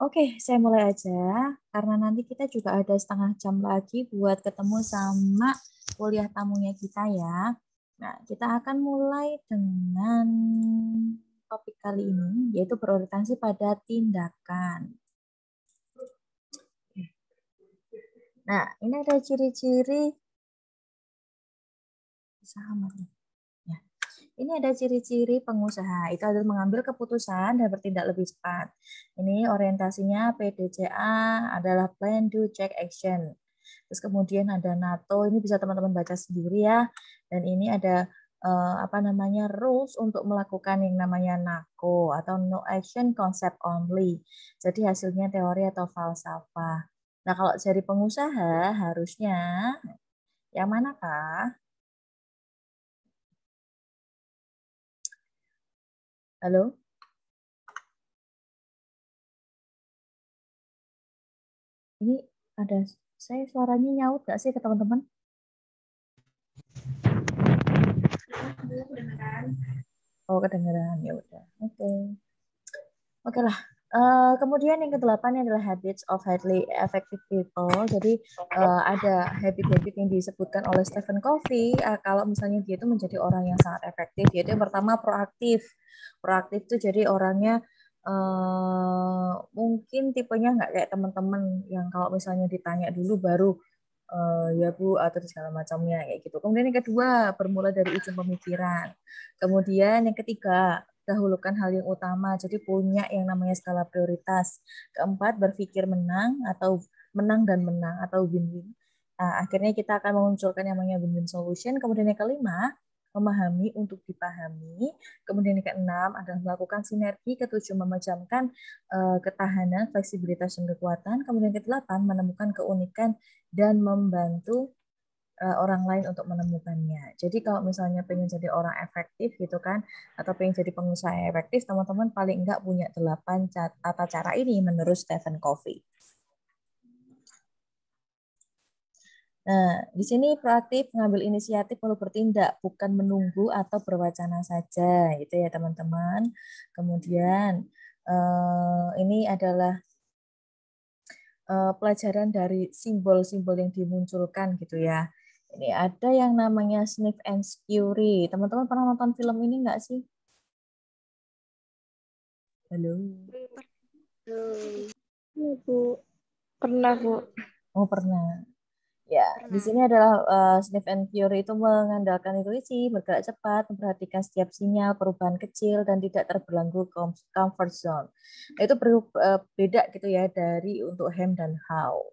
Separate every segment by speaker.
Speaker 1: Oke, saya mulai aja karena nanti kita juga ada setengah jam lagi buat ketemu sama kuliah tamunya kita ya. Nah, kita akan mulai dengan topik kali ini yaitu berorientasi pada tindakan. Nah, ini ada ciri-ciri sama -ciri. Ini ada ciri-ciri pengusaha. Itu adalah mengambil keputusan dan bertindak lebih cepat. Ini orientasinya PDCA adalah Plan, Do, Check, Action. Terus kemudian ada NATO. Ini bisa teman-teman baca sendiri ya. Dan ini ada eh, apa namanya rules untuk melakukan yang namanya NACO atau No Action Concept Only. Jadi hasilnya teori atau falsafah. Nah kalau jadi pengusaha harusnya yang manakah? Halo? Ini ada saya suaranya nyaut gak sih ke teman-teman? Oh, kedengeran ya udah. Oke. Okay. Oke okay lah. Eh, kemudian yang kedelapan adalah habits of highly effective people. Jadi uh, ada habit-habit yang disebutkan oleh Stephen Covey uh, kalau misalnya dia itu menjadi orang yang sangat efektif. Yaitu yang pertama proaktif. Proaktif itu jadi orangnya uh, mungkin tipenya nggak kayak teman-teman yang kalau misalnya ditanya dulu baru uh, ya bu atau segala macamnya kayak gitu. Kemudian yang kedua bermula dari ujung pemikiran. Kemudian yang ketiga dahulukan hal yang utama. Jadi punya yang namanya skala prioritas. Keempat, berpikir menang atau menang dan menang atau win-win. Nah, akhirnya kita akan memunculkan yang namanya win-win solution. Kemudian yang kelima, memahami untuk dipahami. Kemudian yang keenam adalah melakukan sinergi. Ketujuh, memejamkan eh, ketahanan, fleksibilitas, dan kekuatan. Kemudian yang kedelapan, menemukan keunikan dan membantu Eh, orang lain untuk menemukannya. Jadi kalau misalnya pengen jadi orang efektif gitu kan, atau pengen jadi pengusaha efektif, teman-teman paling enggak punya delapan tata cara ini menurut Stephen Covey. Nah, di sini proaktif mengambil inisiatif perlu bertindak, bukan menunggu atau berwacana saja, gitu ya teman-teman. Kemudian eh, ini adalah eh, pelajaran dari simbol-simbol yang dimunculkan gitu ya. Ini ada yang namanya Sniff and Scurry. Teman-teman pernah nonton film ini nggak sih? Halo. Halo. Iya, Bu. Pernah, Bu. Oh, pernah. Ya, pernah. di sini adalah uh, Sniff and Fury itu mengandalkan intuisi, bergerak cepat, memperhatikan setiap sinyal, perubahan kecil, dan tidak terbelenggu comfort zone. Nah, itu ber, uh, eh, beda gitu ya dari untuk Ham dan How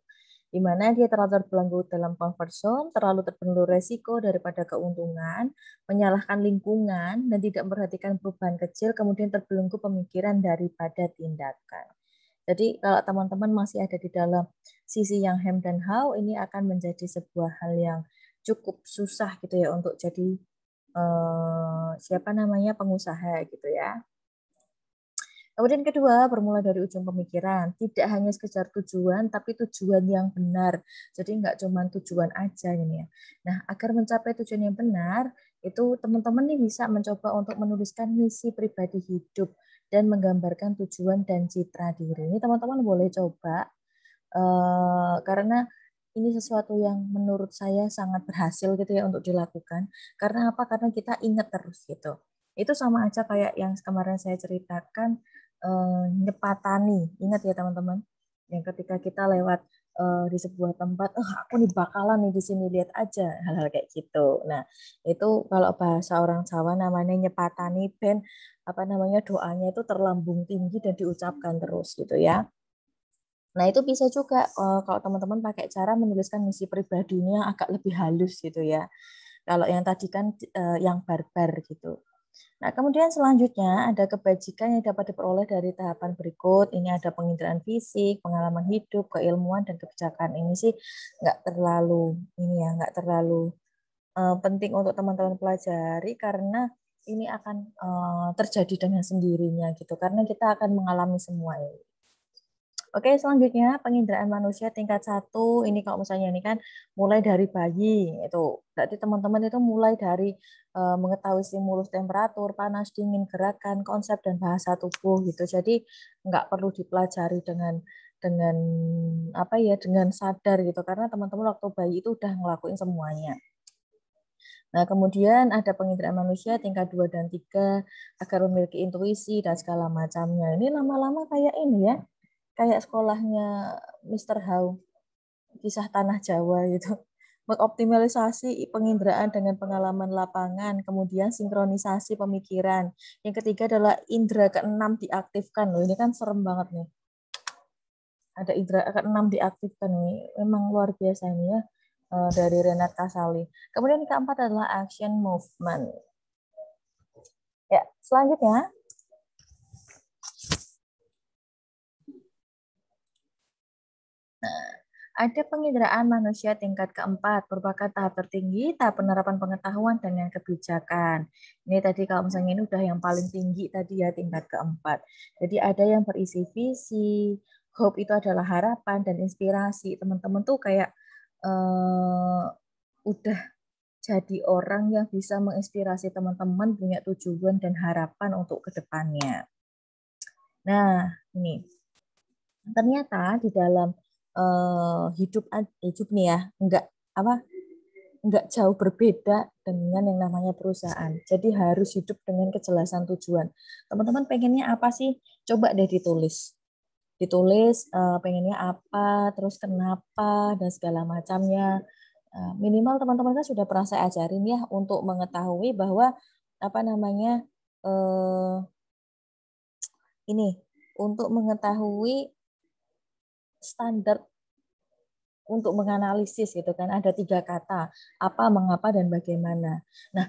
Speaker 1: di mana dia terlalu terbelenggu dalam comfort zone, terlalu terbelenggu resiko daripada keuntungan, menyalahkan lingkungan, dan tidak memperhatikan perubahan kecil, kemudian terbelenggu pemikiran daripada tindakan. Jadi kalau teman-teman masih ada di dalam sisi yang hem dan how, ini akan menjadi sebuah hal yang cukup susah gitu ya untuk jadi eh, siapa namanya pengusaha gitu ya. Kemudian kedua, bermula dari ujung pemikiran. Tidak hanya sekejar tujuan, tapi tujuan yang benar. Jadi nggak cuma tujuan aja ini ya. Nah, agar mencapai tujuan yang benar, itu teman-teman nih bisa mencoba untuk menuliskan misi pribadi hidup dan menggambarkan tujuan dan citra diri. Ini teman-teman boleh coba uh, karena ini sesuatu yang menurut saya sangat berhasil gitu ya untuk dilakukan. Karena apa? Karena kita ingat terus gitu. Itu sama aja kayak yang kemarin saya ceritakan eh, nyepatani. Ingat ya teman-teman, yang ketika kita lewat eh, di sebuah tempat, oh, aku nih bakalan nih di sini lihat aja hal-hal kayak gitu. Nah itu kalau bahasa orang Jawa namanya nyepatani ben apa namanya doanya itu terlambung tinggi dan diucapkan terus gitu ya. Nah, itu bisa juga eh, kalau teman-teman pakai cara menuliskan misi pribadinya agak lebih halus gitu ya. Kalau yang tadi kan eh, yang barbar gitu. Nah, kemudian selanjutnya ada kebajikan yang dapat diperoleh dari tahapan berikut. Ini ada penginderaan fisik, pengalaman hidup, keilmuan, dan kebijakan. Ini sih nggak terlalu, ini ya, nggak terlalu uh, penting untuk teman-teman pelajari karena ini akan uh, terjadi dengan sendirinya gitu. Karena kita akan mengalami semua ini. Oke, selanjutnya penginderaan manusia tingkat satu ini kalau misalnya ini kan mulai dari bayi itu. Berarti teman-teman itu mulai dari e, mengetahui stimulus temperatur, panas, dingin, gerakan, konsep dan bahasa tubuh gitu. Jadi nggak perlu dipelajari dengan dengan apa ya dengan sadar gitu karena teman-teman waktu bayi itu udah ngelakuin semuanya. Nah, kemudian ada penginderaan manusia tingkat 2 dan 3 agar memiliki intuisi dan segala macamnya. Ini lama-lama kayak ini ya, kayak sekolahnya Mr. How kisah tanah Jawa gitu mengoptimalisasi penginderaan dengan pengalaman lapangan, kemudian sinkronisasi pemikiran. Yang ketiga adalah indera keenam diaktifkan. Loh, ini kan serem banget nih. Ada indera keenam diaktifkan nih. Memang luar biasa ini ya eh, dari Renat Kasali. Kemudian yang keempat adalah action movement. Ya, selanjutnya ada penginderaan manusia tingkat keempat, merupakan tahap tertinggi, tahap penerapan pengetahuan dan yang kebijakan. Ini tadi kalau misalnya ini udah yang paling tinggi tadi ya tingkat keempat. Jadi ada yang berisi visi, hope itu adalah harapan dan inspirasi. Teman-teman tuh kayak uh, udah jadi orang yang bisa menginspirasi teman-teman punya tujuan dan harapan untuk kedepannya. Nah, ini ternyata di dalam uh, hidup eh, hidup nih ya nggak apa nggak jauh berbeda dengan yang namanya perusahaan. Jadi harus hidup dengan kejelasan tujuan. Teman-teman pengennya apa sih? Coba deh ditulis. Ditulis uh, pengennya apa, terus kenapa, dan segala macamnya. Uh, minimal teman-teman kan sudah pernah saya ajarin ya untuk mengetahui bahwa apa namanya uh, ini untuk mengetahui standar untuk menganalisis gitu kan ada tiga kata apa mengapa dan bagaimana nah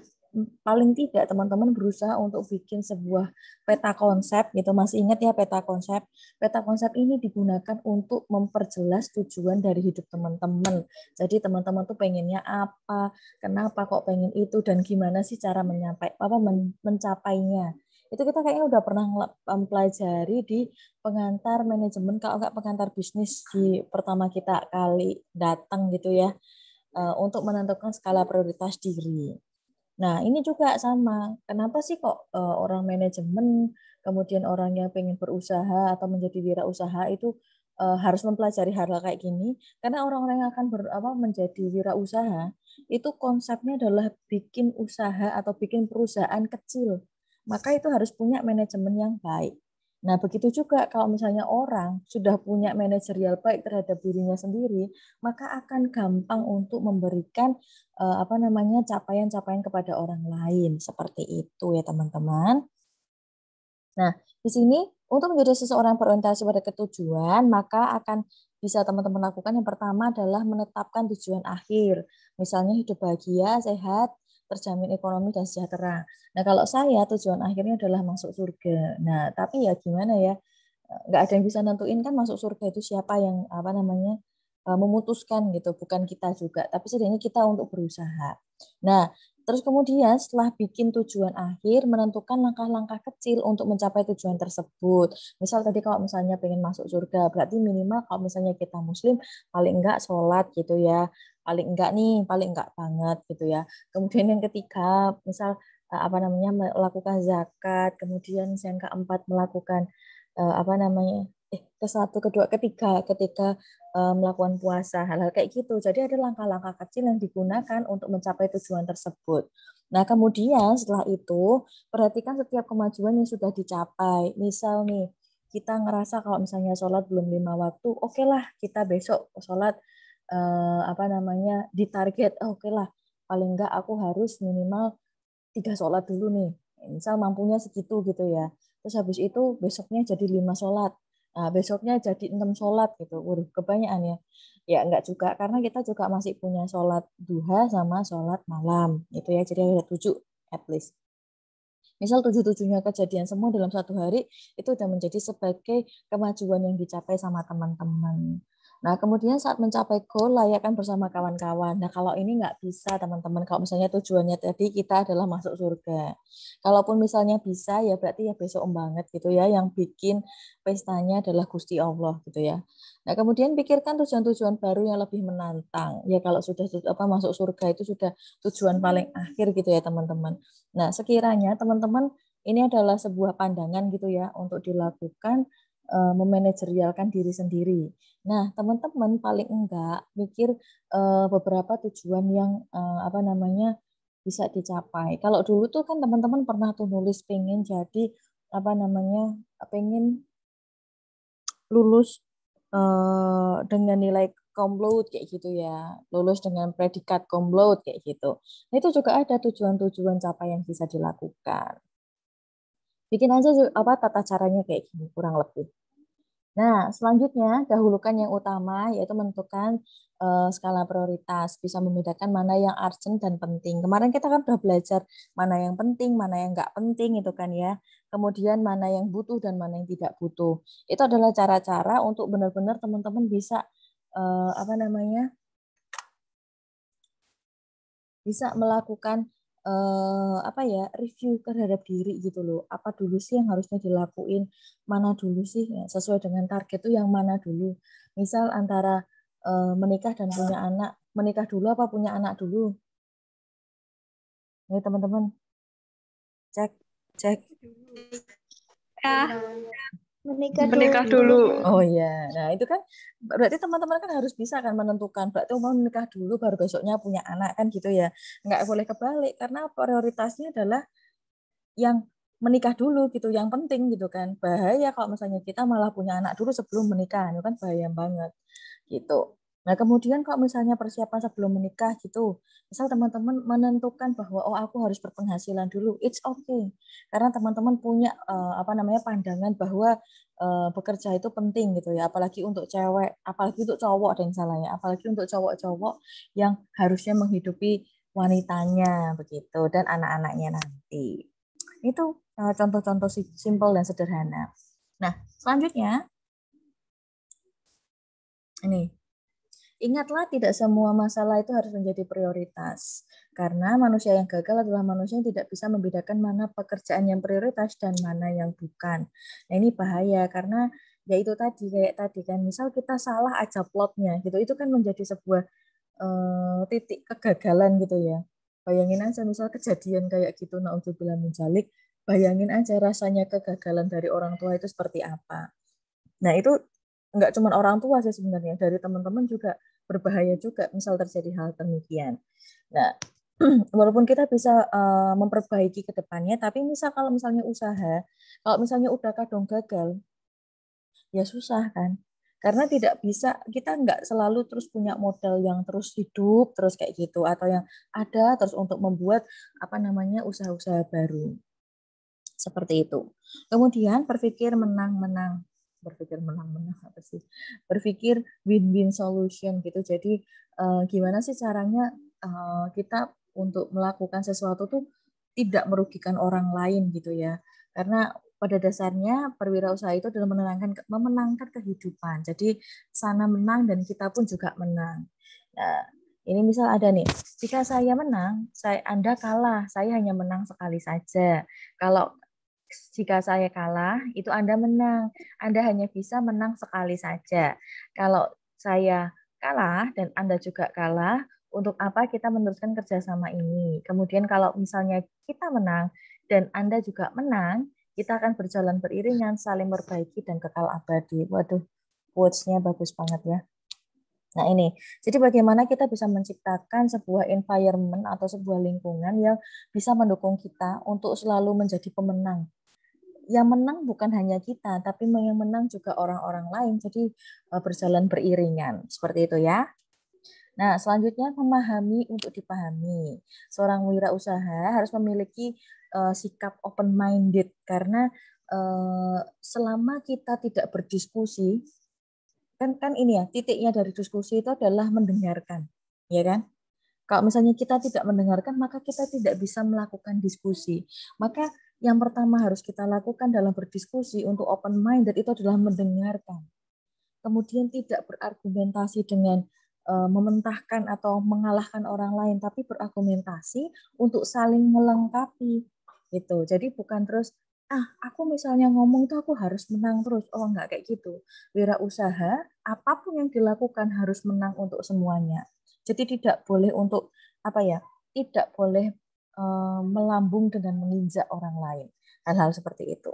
Speaker 1: paling tidak teman-teman berusaha untuk bikin sebuah peta konsep gitu masih ingat ya peta konsep peta konsep ini digunakan untuk memperjelas tujuan dari hidup teman-teman jadi teman-teman tuh pengennya apa kenapa kok pengen itu dan gimana sih cara menyampaikan apa mencapainya itu kita kayaknya udah pernah mempelajari di pengantar manajemen kalau nggak pengantar bisnis di pertama kita kali datang gitu ya eh, untuk menentukan skala prioritas diri. Nah ini juga sama. Kenapa sih kok eh, orang manajemen kemudian orang yang pengen berusaha atau menjadi wirausaha itu eh, harus mempelajari hal-hal kayak gini karena orang-orang yang akan berapa apa, menjadi wirausaha itu konsepnya adalah bikin usaha atau bikin perusahaan kecil maka itu harus punya manajemen yang baik. Nah, begitu juga kalau misalnya orang sudah punya manajerial baik terhadap dirinya sendiri, maka akan gampang untuk memberikan eh, apa namanya capaian-capaian kepada orang lain. Seperti itu ya, teman-teman. Nah, di sini untuk menjadi seseorang berorientasi pada ketujuan, maka akan bisa teman-teman lakukan yang pertama adalah menetapkan tujuan akhir. Misalnya hidup bahagia, sehat, terjamin ekonomi dan sejahtera. Nah kalau saya tujuan akhirnya adalah masuk surga. Nah tapi ya gimana ya eh, nggak ada yang bisa nentuin kan masuk surga itu siapa yang apa namanya eh, memutuskan gitu bukan kita juga tapi setidaknya kita untuk berusaha. Nah Terus kemudian setelah bikin tujuan akhir, menentukan langkah-langkah kecil untuk mencapai tujuan tersebut. Misal tadi kalau misalnya pengen masuk surga, berarti minimal kalau misalnya kita muslim, paling enggak sholat gitu ya. Paling enggak nih, paling enggak banget gitu ya. Kemudian yang ketiga, misal eh, apa namanya melakukan zakat, kemudian yang keempat melakukan eh, apa namanya eh ke satu, kedua, ketiga ketika uh, melakukan puasa hal-hal kayak gitu. Jadi ada langkah-langkah kecil yang digunakan untuk mencapai tujuan tersebut. Nah, kemudian setelah itu perhatikan setiap kemajuan yang sudah dicapai. Misal nih, kita ngerasa kalau misalnya sholat belum lima waktu, oke okay lah kita besok sholat eh, apa namanya di target, oh, oke okay lah paling enggak aku harus minimal tiga sholat dulu nih. Misal mampunya segitu gitu ya. Terus habis itu besoknya jadi lima sholat. Nah, besoknya jadi enam sholat gitu. Waduh, kebanyakan ya. Ya, enggak juga. Karena kita juga masih punya sholat duha sama sholat malam. Itu ya, jadi ada tujuh at least. Misal tujuh-tujuhnya kejadian semua dalam satu hari, itu sudah menjadi sebagai kemajuan yang dicapai sama teman-teman. Nah, kemudian saat mencapai goal, layakkan bersama kawan-kawan. Nah, kalau ini nggak bisa, teman-teman, kalau misalnya tujuannya tadi kita adalah masuk surga. Kalaupun misalnya bisa, ya berarti ya besok banget gitu ya, yang bikin pestanya adalah Gusti Allah gitu ya. Nah, kemudian pikirkan tujuan-tujuan baru yang lebih menantang. Ya, kalau sudah apa masuk surga itu sudah tujuan paling akhir gitu ya, teman-teman. Nah, sekiranya teman-teman ini adalah sebuah pandangan gitu ya untuk dilakukan uh, memanajerialkan diri sendiri. Nah, teman-teman paling enggak mikir uh, beberapa tujuan yang uh, apa namanya bisa dicapai. Kalau dulu tuh kan teman-teman pernah tuh nulis pengen jadi apa namanya pengen lulus uh, dengan nilai komplot kayak gitu ya, lulus dengan predikat komplot kayak gitu. Nah, itu juga ada tujuan-tujuan capaian yang bisa dilakukan bikin aja apa tata caranya kayak gini kurang lebih. Nah, selanjutnya dahulukan yang utama yaitu menentukan uh, skala prioritas, bisa membedakan mana yang urgent dan penting. Kemarin kita kan sudah belajar mana yang penting, mana yang nggak penting itu kan ya. Kemudian mana yang butuh dan mana yang tidak butuh. Itu adalah cara-cara untuk benar-benar teman-teman bisa uh, apa namanya? bisa melakukan eh, apa ya review terhadap diri gitu loh apa dulu sih yang harusnya dilakuin mana dulu sih ya, sesuai dengan target tuh yang mana dulu misal antara eh, menikah dan punya anak menikah dulu apa punya anak dulu ini teman-teman cek cek ya menikah, menikah dulu. dulu. Oh iya. Nah, itu kan berarti teman-teman kan harus bisa kan menentukan berarti mau menikah dulu baru besoknya punya anak kan gitu ya. Nggak boleh kebalik karena prioritasnya adalah yang menikah dulu gitu yang penting gitu kan bahaya kalau misalnya kita malah punya anak dulu sebelum menikah itu kan bahaya banget gitu Nah, kemudian kalau misalnya persiapan sebelum menikah gitu, misal teman-teman menentukan bahwa oh aku harus berpenghasilan dulu, it's okay. Karena teman-teman punya uh, apa namanya pandangan bahwa uh, bekerja itu penting gitu ya, apalagi untuk cewek, apalagi untuk cowok dan salahnya, apalagi untuk cowok-cowok yang harusnya menghidupi wanitanya begitu dan anak-anaknya nanti. Itu uh, contoh-contoh simpel dan sederhana. Nah, selanjutnya ini Ingatlah, tidak semua masalah itu harus menjadi prioritas. Karena manusia yang gagal adalah manusia yang tidak bisa membedakan mana pekerjaan yang prioritas dan mana yang bukan. Nah, ini bahaya karena ya itu tadi kayak tadi kan, misal kita salah aja plotnya gitu, itu kan menjadi sebuah uh, titik kegagalan gitu ya. Bayangin aja misal kejadian kayak gitu, naudzubillah menjalik, bayangin aja rasanya kegagalan dari orang tua itu seperti apa. Nah, itu nggak cuma orang tua sih sebenarnya dari teman-teman juga berbahaya juga misal terjadi hal demikian. Nah, walaupun kita bisa uh, memperbaiki ke depannya, tapi misal kalau misalnya usaha, kalau misalnya udah kadung gagal, ya susah kan. Karena tidak bisa, kita nggak selalu terus punya modal yang terus hidup, terus kayak gitu, atau yang ada terus untuk membuat apa namanya usaha-usaha baru. Seperti itu. Kemudian berpikir menang-menang berpikir menang-menang apa sih berpikir win-win solution gitu jadi uh, gimana sih caranya uh, kita untuk melakukan sesuatu tuh tidak merugikan orang lain gitu ya karena pada dasarnya perwira usaha itu adalah menenangkan memenangkan kehidupan jadi sana menang dan kita pun juga menang nah ini misal ada nih, jika saya menang, saya Anda kalah, saya hanya menang sekali saja. Kalau jika saya kalah, itu Anda menang. Anda hanya bisa menang sekali saja. Kalau saya kalah dan Anda juga kalah, untuk apa kita meneruskan kerjasama ini? Kemudian kalau misalnya kita menang dan Anda juga menang, kita akan berjalan beriringan, saling memperbaiki dan kekal abadi. Waduh, quotes-nya bagus banget ya. Nah ini, jadi bagaimana kita bisa menciptakan sebuah environment atau sebuah lingkungan yang bisa mendukung kita untuk selalu menjadi pemenang yang menang bukan hanya kita, tapi yang menang juga orang-orang lain. Jadi eh, berjalan beriringan seperti itu ya. Nah, selanjutnya memahami untuk dipahami. Seorang wirausaha harus memiliki uh, sikap open minded karena uh, selama kita tidak berdiskusi kan kan ini ya, titiknya dari diskusi itu adalah mendengarkan, ya kan? Kalau misalnya kita tidak mendengarkan, maka kita tidak bisa melakukan diskusi. Maka yang pertama harus kita lakukan dalam berdiskusi untuk open minded itu adalah mendengarkan. Kemudian tidak berargumentasi dengan eh, mementahkan atau mengalahkan orang lain, tapi berargumentasi untuk saling melengkapi gitu. Jadi bukan terus ah aku misalnya ngomong tuh aku harus menang terus. Oh enggak kayak gitu. Wirausaha apapun yang dilakukan harus menang untuk semuanya. Jadi tidak boleh untuk apa ya? Tidak boleh Eh, melambung dengan menginjak orang lain. Hal-hal seperti itu.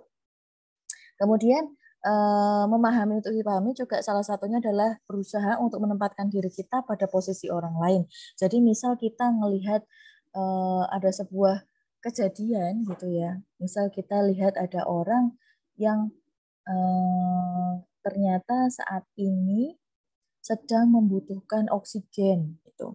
Speaker 1: Kemudian eh, memahami untuk dipahami juga salah satunya adalah berusaha untuk menempatkan diri kita pada posisi orang lain. Jadi misal kita melihat eh, ada sebuah kejadian gitu ya. Misal kita lihat ada orang yang ternyata saat ini sedang membutuhkan oksigen gitu.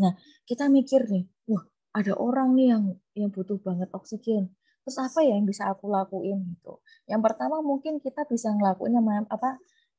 Speaker 1: Nah, kita mikir nih, wah ada orang nih yang yang butuh banget oksigen terus apa ya yang bisa aku lakuin gitu yang pertama mungkin kita bisa ngelakuin yang apa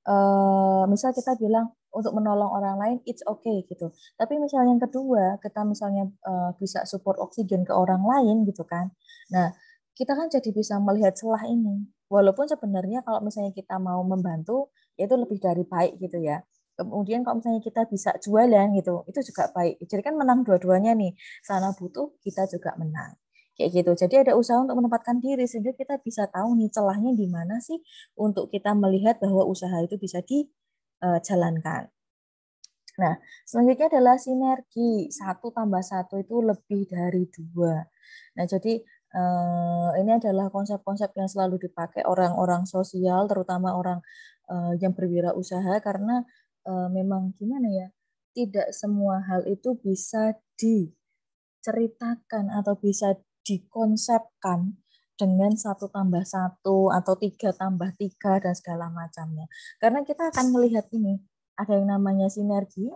Speaker 1: uh, misal kita bilang untuk menolong orang lain it's okay gitu tapi misalnya yang kedua kita misalnya eh, bisa support oksigen ke orang lain gitu kan nah kita kan jadi bisa melihat celah ini walaupun sebenarnya kalau misalnya kita mau membantu ya itu lebih dari baik gitu ya kemudian kalau misalnya kita bisa jualan gitu itu juga baik jadi kan menang dua-duanya nih sana butuh kita juga menang kayak gitu jadi ada usaha untuk menempatkan diri sehingga kita bisa tahu nih celahnya di mana sih untuk kita melihat bahwa usaha itu bisa dijalankan eh, nah selanjutnya adalah sinergi satu tambah satu itu lebih dari dua nah jadi eh, ini adalah konsep-konsep yang selalu dipakai orang-orang sosial terutama orang eh, yang berwirausaha karena uh, memang gimana ya tidak semua hal itu bisa diceritakan atau bisa dikonsepkan dengan satu tambah satu atau tiga tambah tiga dan segala macamnya karena kita akan melihat ini ada yang namanya sinergi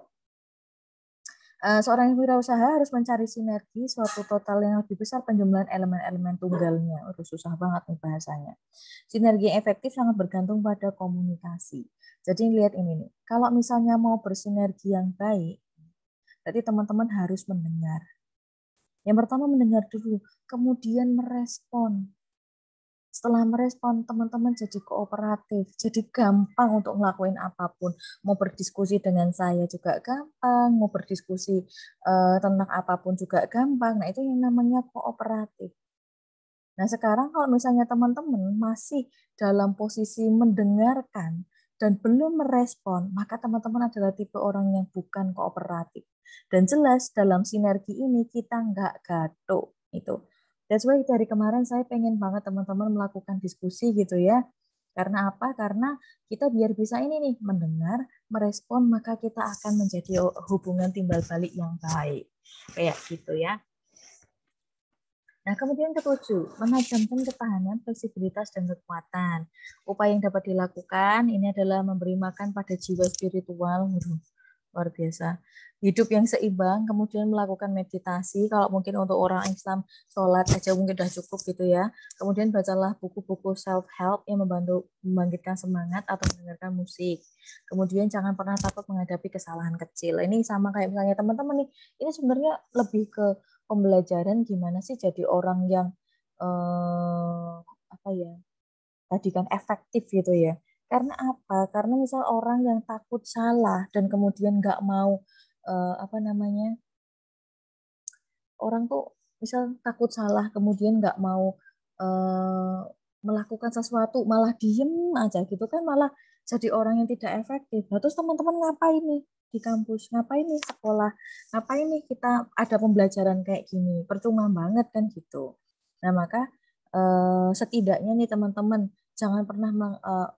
Speaker 1: eh, seorang wirausaha harus mencari sinergi suatu total yang lebih besar penjumlahan elemen-elemen tunggalnya. Udah susah banget nih bahasanya. Sinergi efektif sangat bergantung pada komunikasi. Jadi lihat ini nih, kalau misalnya mau bersinergi yang baik, berarti teman-teman harus mendengar. Yang pertama mendengar dulu, kemudian merespon. Setelah merespon, teman-teman jadi kooperatif, jadi gampang untuk ngelakuin apapun. Mau berdiskusi dengan saya juga gampang, mau berdiskusi uh, tentang apapun juga gampang. Nah itu yang namanya kooperatif. Nah sekarang kalau misalnya teman-teman masih dalam posisi mendengarkan, dan belum merespon, maka teman-teman adalah tipe orang yang bukan kooperatif. Dan jelas dalam sinergi ini kita nggak gato itu. That's why dari kemarin saya pengen banget teman-teman melakukan diskusi gitu ya. Karena apa? Karena kita biar bisa ini nih mendengar, merespon, maka kita akan menjadi hubungan timbal balik yang baik. Kayak gitu ya. Nah, kemudian ketujuh, menajamkan ketahanan, fleksibilitas, dan kekuatan. Upaya yang dapat dilakukan ini adalah memberi makan pada jiwa spiritual. Waduh, luar biasa. Hidup yang seimbang, kemudian melakukan meditasi. Kalau mungkin untuk orang Islam, sholat aja mungkin sudah cukup gitu ya. Kemudian bacalah buku-buku self-help yang membantu membangkitkan semangat atau mendengarkan musik. Kemudian jangan pernah takut menghadapi kesalahan kecil. Ini sama kayak misalnya teman-teman nih, ini sebenarnya lebih ke pembelajaran gimana sih jadi orang yang eh, apa ya tadi kan efektif gitu ya karena apa karena misal orang yang takut salah dan kemudian nggak mau eh, apa namanya orang tuh misal takut salah kemudian nggak mau eh, melakukan sesuatu malah diem aja gitu kan malah jadi orang yang tidak efektif nah, terus teman-teman ngapain nih di kampus ngapain nih sekolah ngapain nih kita ada pembelajaran kayak gini percuma banget kan gitu nah maka eh, setidaknya nih teman-teman jangan pernah meng, eh,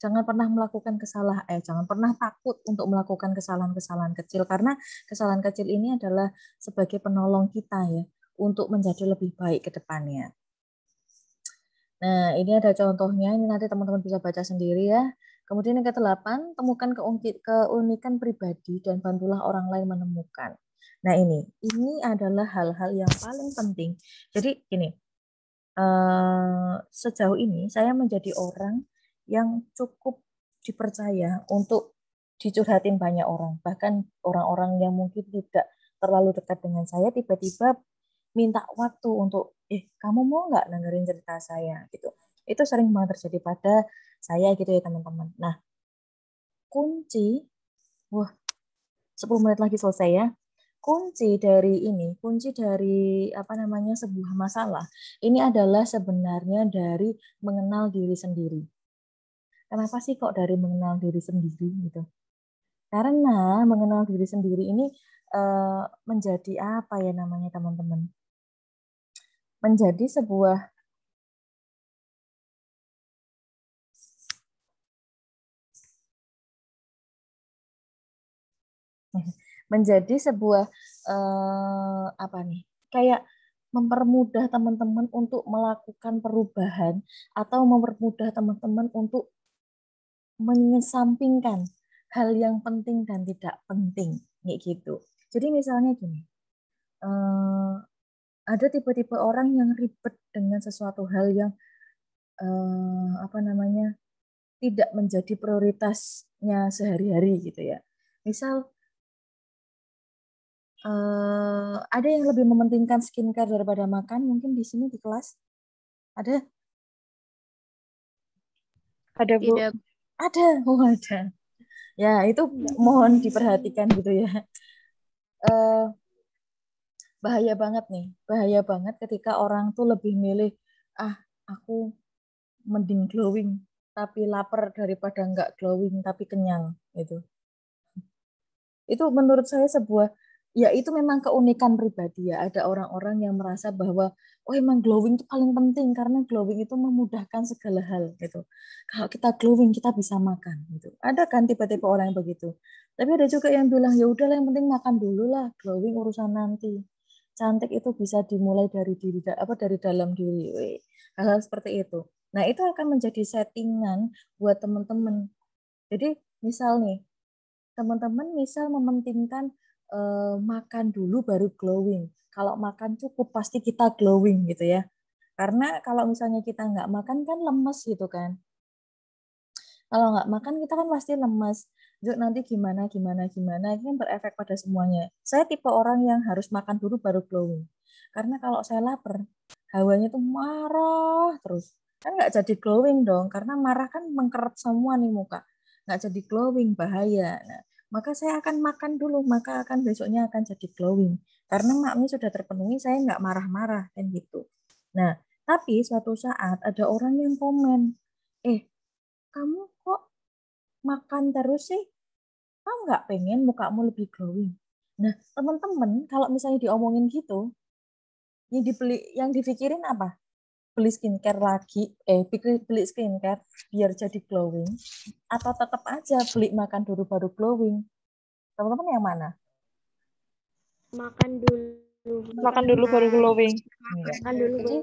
Speaker 1: jangan pernah melakukan kesalahan eh jangan pernah takut untuk melakukan kesalahan-kesalahan kecil karena kesalahan kecil ini adalah sebagai penolong kita ya untuk menjadi lebih baik ke depannya. Nah, ini ada contohnya, ini nanti teman-teman bisa baca sendiri ya. Kemudian yang ke-8, temukan keunikan pribadi dan bantulah orang lain menemukan. Nah ini, ini adalah hal-hal yang paling penting. Jadi ini eh, sejauh ini saya menjadi orang yang cukup dipercaya untuk dicurhatin banyak orang. Bahkan orang-orang yang mungkin tidak terlalu dekat dengan saya tiba-tiba minta waktu untuk eh kamu mau nggak dengerin cerita saya gitu itu sering banget terjadi pada saya gitu ya teman-teman. Nah, kunci, wah, 10 menit lagi selesai ya. Kunci dari ini, kunci dari apa namanya sebuah masalah, ini adalah sebenarnya dari mengenal diri sendiri. Kenapa sih kok dari mengenal diri sendiri gitu? Karena mengenal diri sendiri ini uh, menjadi apa ya namanya teman-teman? Menjadi sebuah menjadi sebuah eh, apa nih kayak mempermudah teman-teman untuk melakukan perubahan atau mempermudah teman-teman untuk menyesampingkan hal yang penting dan tidak penting kayak gitu jadi misalnya gini eh, ada tipe-tipe orang yang ribet dengan sesuatu hal yang eh, apa namanya tidak menjadi prioritasnya sehari-hari gitu ya misal Uh, ada yang lebih mementingkan skincare daripada makan mungkin di sini di kelas ada ada bu Tidak. ada oh ada ya itu mohon diperhatikan gitu ya uh, bahaya banget nih bahaya banget ketika orang tuh lebih milih ah aku mending glowing tapi lapar daripada nggak glowing tapi kenyang itu, itu menurut saya sebuah ya itu memang keunikan pribadi ya. Ada orang-orang yang merasa bahwa oh emang glowing itu paling penting karena glowing itu memudahkan segala hal gitu. Kalau kita glowing kita bisa makan gitu. Ada kan tipe-tipe orang yang begitu. Tapi ada juga yang bilang ya udahlah yang penting makan dulu lah, glowing urusan nanti. Cantik itu bisa dimulai dari diri apa dari dalam diri. Hal-hal seperti itu. Nah, itu akan menjadi settingan buat teman-teman. Jadi, misal nih, teman-teman misal mementingkan uh, makan dulu baru glowing. Kalau makan cukup pasti kita glowing gitu ya. Karena kalau misalnya kita nggak makan kan lemes gitu kan. Kalau nggak makan kita kan pasti lemes. Juk nanti gimana gimana gimana ini kan berefek pada semuanya. Saya tipe orang yang harus makan dulu baru glowing. Karena kalau saya lapar, hawanya tuh marah terus. Kan nggak jadi glowing dong, karena marah kan mengkeret semua nih muka. Nggak jadi glowing, bahaya. Nah, maka saya akan makan dulu, maka akan besoknya akan jadi glowing. Karena maknya sudah terpenuhi, saya nggak marah-marah kan gitu. Nah, tapi suatu saat ada orang yang komen, eh kamu kok makan terus sih? Kamu nggak pengen mukamu lebih glowing? Nah, teman-teman kalau misalnya diomongin gitu, yang dibeli, yang dipikirin apa? beli skincare lagi eh beli, beli skincare biar jadi glowing atau tetap aja beli makan dulu baru glowing teman-teman yang mana makan dulu makan dulu baru glowing iya. makan dulu jadi,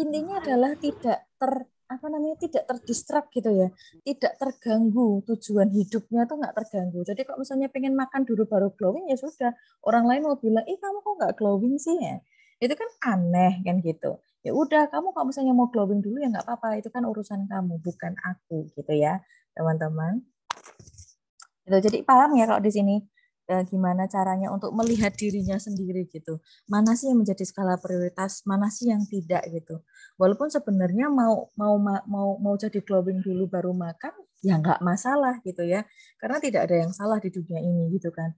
Speaker 1: intinya adalah tidak ter apa namanya tidak terdistrak gitu ya tidak terganggu tujuan hidupnya tuh nggak terganggu jadi kalau misalnya pengen makan dulu baru glowing ya sudah orang lain mau bilang ih kamu kok nggak glowing sih ya itu kan aneh kan gitu ya udah kamu kalau misalnya mau glowing dulu ya nggak apa-apa itu kan urusan kamu bukan aku gitu ya teman-teman itu jadi paham ya kalau di sini eh, gimana caranya untuk melihat dirinya sendiri gitu. Mana sih yang menjadi skala prioritas, mana sih yang tidak gitu. Walaupun sebenarnya mau mau mau mau jadi glowing dulu baru makan ya nggak masalah gitu ya. Karena tidak ada yang salah di dunia ini gitu kan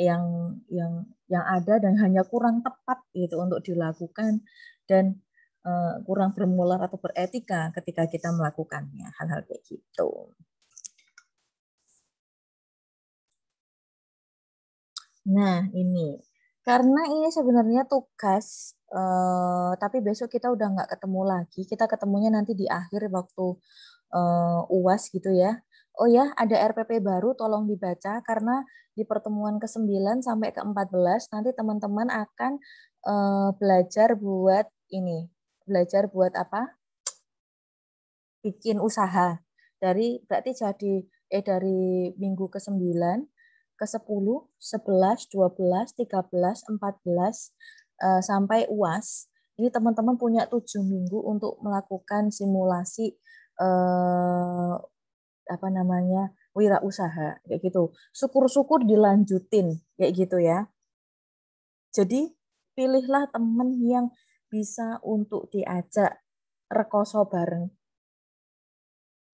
Speaker 1: yang yang yang ada dan hanya kurang tepat gitu untuk dilakukan dan uh, kurang bermula atau beretika ketika kita melakukannya hal-hal kayak gitu. Nah ini karena ini sebenarnya tugas uh, tapi besok kita udah nggak ketemu lagi kita ketemunya nanti di akhir waktu uh, uas gitu ya oh ya ada RPP baru tolong dibaca karena di pertemuan ke-9 sampai ke-14 nanti teman-teman akan uh, belajar buat ini, belajar buat apa? bikin usaha. Dari berarti jadi eh dari minggu ke-9 ke-10, 11, 12, 13, 14 uh, sampai UAS. Ini teman-teman punya tujuh minggu untuk melakukan simulasi uh, apa namanya wirausaha kayak gitu. Syukur-syukur dilanjutin kayak gitu ya. Jadi pilihlah temen yang bisa untuk diajak rekoso bareng.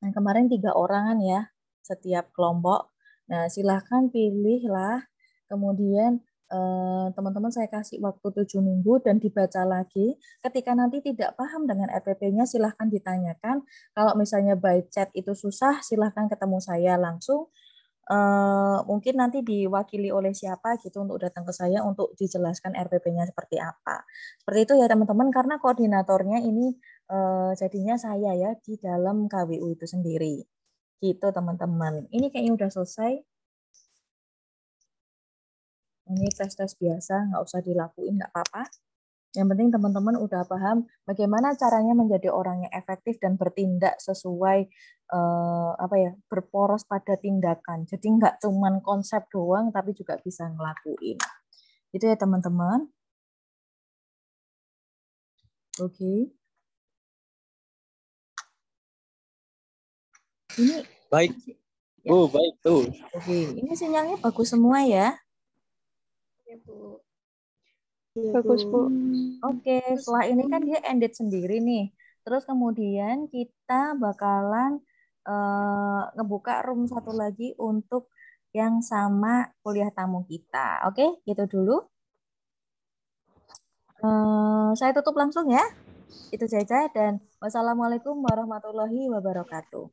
Speaker 1: Nah, kemarin tiga orangan ya setiap kelompok. Nah, silahkan pilihlah kemudian Eh, teman-teman saya kasih waktu tujuh minggu dan dibaca lagi. Ketika nanti tidak paham dengan RPP-nya, silahkan ditanyakan. Kalau misalnya by chat itu susah, silahkan ketemu saya langsung. Eh, mungkin nanti diwakili oleh siapa gitu untuk datang ke saya untuk dijelaskan RPP-nya seperti apa. Seperti itu ya teman-teman, karena koordinatornya ini eh, jadinya saya ya di dalam KWU itu sendiri. Gitu teman-teman. Ini kayaknya udah selesai ini tes-tes biasa, nggak usah dilakuin, nggak apa-apa. Yang penting teman-teman udah paham bagaimana caranya menjadi orang yang efektif dan bertindak sesuai eh, apa ya berporos pada tindakan. Jadi nggak cuman konsep doang, tapi juga bisa ngelakuin. Itu ya teman-teman. Oke. Okay. Ini baik. Oh, baik tuh. Oke, okay. ini sinyalnya bagus semua ya ya bu gitu. bagus bu oke setelah ini kan dia ended sendiri nih terus kemudian kita bakalan uh, ngebuka room satu lagi untuk yang sama kuliah tamu kita oke gitu dulu uh, saya tutup langsung ya itu saja dan wassalamualaikum warahmatullahi wabarakatuh